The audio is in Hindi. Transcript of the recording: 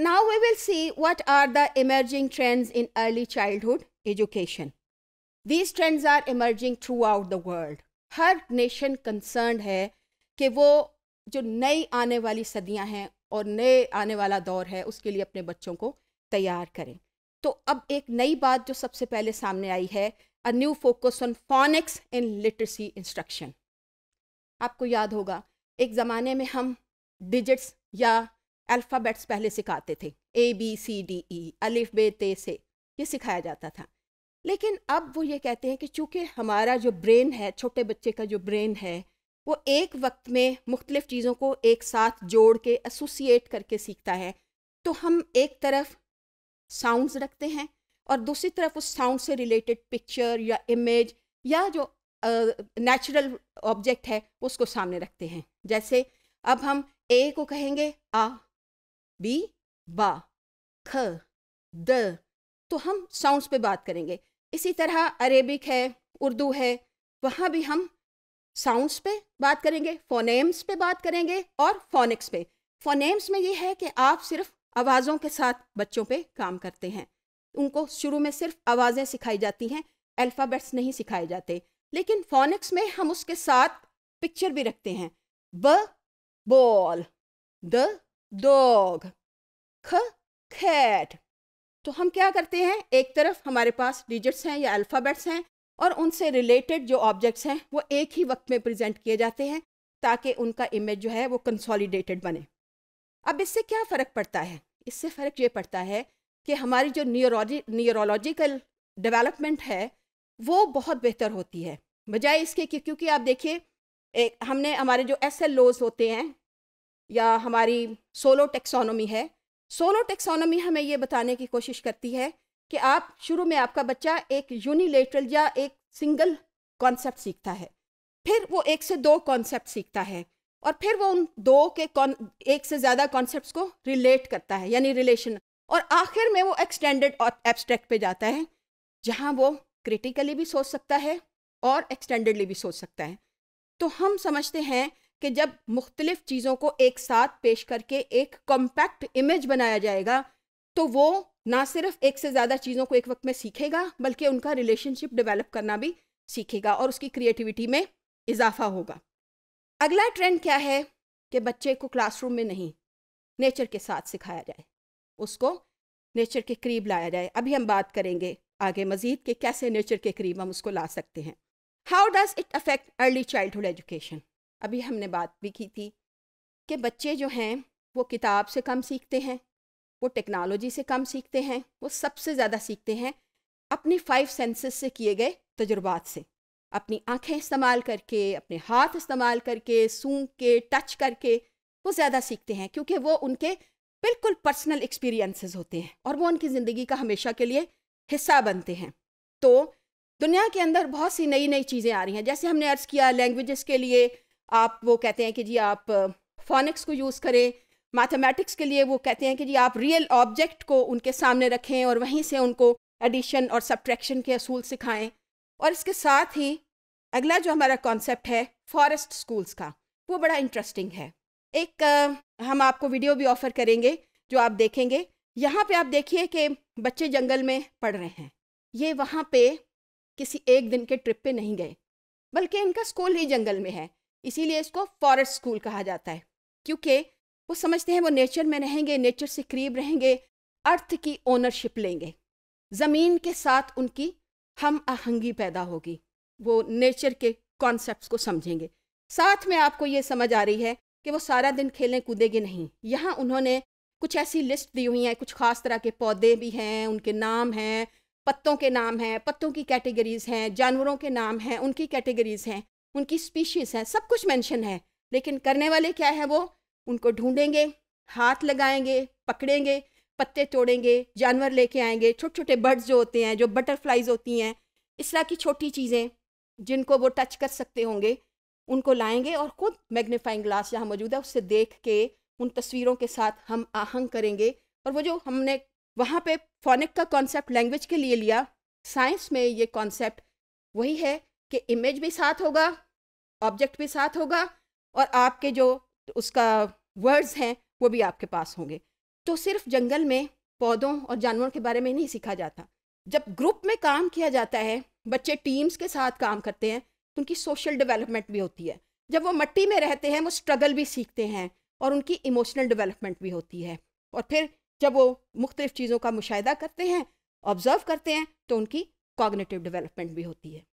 Now we will see what are the emerging trends in early childhood education. These trends are emerging throughout the world. हर नेशन कंसर्न है कि वो जो नई आने वाली सदियां हैं और नए आने वाला दौर है उसके लिए अपने बच्चों को तैयार करें तो अब एक नई बात जो सबसे पहले सामने आई है a new focus on phonics in literacy instruction आपको याद होगा एक ज़माने में हम डिजिट्स या अल्फ़ाबेट्स पहले सिखाते थे A B C D E अलिफ बे ते से ये सिखाया जाता था लेकिन अब वो ये कहते हैं कि चूँकि हमारा जो ब्रेन है छोटे बच्चे का जो ब्रेन है वो एक वक्त में मुख्तलिफ़ चीज़ों को एक साथ जोड़ के एसोसिएट करके सीखता है तो हम एक तरफ साउंड्स रखते हैं और दूसरी तरफ उस साउंड से रिलेटेड पिक्चर या इमेज या जो नेचुरल ऑब्जेक्ट है उसको सामने रखते हैं जैसे अब हम ए को कहेंगे आ बी बा ख द तो हम साउंड्स पे बात करेंगे इसी तरह अरेबिक है उर्दू है वहाँ भी हम साउंड्स पे बात करेंगे फोनेम्स पे बात करेंगे और फोनिक्स पे फोनेम्स में ये है कि आप सिर्फ आवाज़ों के साथ बच्चों पे काम करते हैं उनको शुरू में सिर्फ आवाज़ें सिखाई जाती हैं अल्फ़ाबेट्स नहीं सिखाए जाते लेकिन फोनिक्स में हम उसके साथ पिक्चर भी रखते हैं ब बॉल द डॉग ख कैट तो हम क्या करते हैं एक तरफ हमारे पास डिजिट्स हैं या अल्फ़ाबेट्स हैं और उनसे रिलेटेड जो ऑब्जेक्ट्स हैं वो एक ही वक्त में प्रेजेंट किए जाते हैं ताकि उनका इमेज जो है वो कंसोलिडेटेड बने अब इससे क्या फ़र्क पड़ता है इससे फ़र्क ये पड़ता है कि हमारी जो न्यूरोजी न्यूरोलॉजिकल डेवलपमेंट है वो बहुत बेहतर होती है बजाय इसके क्योंकि आप देखिए हमने हमारे जो एस होते हैं या हमारी सोलो टेक्सोनोमी है सोलो टेक्सोनोमी हमें ये बताने की कोशिश करती है कि आप शुरू में आपका बच्चा एक यूनिलेटरल या एक सिंगल कॉन्सेप्ट सीखता है फिर वो एक से दो कॉन्सेप्ट सीखता है और फिर वो उन दो के एक से ज़्यादा कॉन्सेप्ट को रिलेट करता है यानी रिलेशन और आखिर में वो एक्सटेंडेड और एब्स्ट्रैक्ट पे जाता है जहाँ वो क्रिटिकली भी सोच सकता है और एक्सटेंडेडली भी सोच सकता है तो हम समझते हैं कि जब मुख्तलिफ चीज़ों को एक साथ पेश करके एक कॉम्पैक्ट इमेज बनाया जाएगा तो वो ना सिर्फ एक से ज़्यादा चीज़ों को एक वक्त में सीखेगा बल्कि उनका रिलेशनशिप डेवलप करना भी सीखेगा और उसकी क्रिएटिविटी में इजाफा होगा अगला ट्रेंड क्या है कि बच्चे को क्लासरूम में नहीं नेचर के साथ सिखाया जाए उसको नेचर के करीब लाया जाए अभी हम बात करेंगे आगे मजीद कि कैसे नेचर के करीब हम उसको ला सकते हैं how does it affect early childhood education अभी हमने बात भी की थी कि बच्चे जो हैं वो किताब से कम सीखते हैं वो टेक्नोलॉजी से कम सीखते हैं वो सबसे ज़्यादा सीखते हैं अपनी फाइव सेंसेस से किए गए तजुर्बात से अपनी आंखें इस्तेमाल करके अपने हाथ इस्तेमाल करके सूंघ के टच करके वो ज़्यादा सीखते हैं क्योंकि वो उनके बिल्कुल पर्सनल एक्सपीरियंसेस होते हैं और वो उनकी ज़िंदगी का हमेशा के लिए हिस्सा बनते हैं तो दुनिया के अंदर बहुत सी नई नई चीज़ें आ रही हैं जैसे हमने अर्ज़ किया लैंग्वेजेस के लिए आप वो कहते हैं कि जी आप फोनिक्स को यूज़ करें मैथमेटिक्स के लिए वो कहते हैं कि जी आप रियल ऑब्जेक्ट को उनके सामने रखें और वहीं से उनको एडिशन और सब्ट्रैक्शन के असूल सिखाएं और इसके साथ ही अगला जो हमारा कॉन्सेप्ट है फॉरेस्ट स्कूल्स का वो बड़ा इंटरेस्टिंग है एक आ, हम आपको वीडियो भी ऑफ़र करेंगे जो आप देखेंगे यहाँ पे आप देखिए कि बच्चे जंगल में पढ़ रहे हैं ये वहाँ पे किसी एक दिन के ट्रिप पे नहीं गए बल्कि इनका स्कूल ही जंगल में है इसीलिए इसको फॉरेस्ट स्कूल कहा जाता है क्योंकि वो समझते हैं वो नेचर में रहेंगे नेचर से करीब रहेंगे अर्थ की ओनरशिप लेंगे ज़मीन के साथ उनकी हम आहंगी पैदा होगी वो नेचर के कॉन्सेप्ट को समझेंगे साथ में आपको ये समझ आ रही है कि वो सारा दिन खेलें कूदेंगे नहीं यहाँ उन्होंने कुछ ऐसी लिस्ट दी हुई हैं कुछ ख़ास तरह के पौधे भी हैं उनके नाम हैं पत्तों के नाम हैं पत्तों की कैटेगरीज़ हैं जानवरों के नाम हैं उनकी कैटेगरीज़ हैं उनकी स्पीशीज़ है सब कुछ मेंशन है लेकिन करने वाले क्या है वो उनको ढूंढेंगे हाथ लगाएंगे पकड़ेंगे पत्ते तोड़ेंगे जानवर लेके आएंगे छोटे छोटे बर्ड्स जो होते हैं जो बटरफ्लाइज होती हैं इस तरह की छोटी चीज़ें जिनको वो टच कर सकते होंगे उनको लाएंगे और खुद मैग्नीफाइंग ग्लास जहाँ मौजूद है उससे देख के उन तस्वीरों के साथ हम आहंग करेंगे और वो जो हमने वहाँ पे फोनिक का कॉन्सेप्ट लैंग्वेज के लिए लिया साइंस में ये कॉन्सेप्ट वही है कि इमेज भी साथ होगा ऑब्जेक्ट भी साथ होगा और आपके जो उसका वर्ड्स हैं वो भी आपके पास होंगे तो सिर्फ जंगल में पौधों और जानवरों के बारे में नहीं सीखा जाता जब ग्रुप में काम किया जाता है बच्चे टीम्स के साथ काम करते हैं तो उनकी सोशल डेवलपमेंट भी होती है जब वो मट्टी में रहते हैं वो स्ट्रगल भी सीखते हैं और उनकी इमोशनल डेवलपमेंट भी होती है और फिर जब वो मुख्तलिफ़ चीज़ों का मुशाह करते हैं ऑब्ज़र्व करते हैं तो उनकी कॉग्नेटिव डेवलपमेंट भी होती है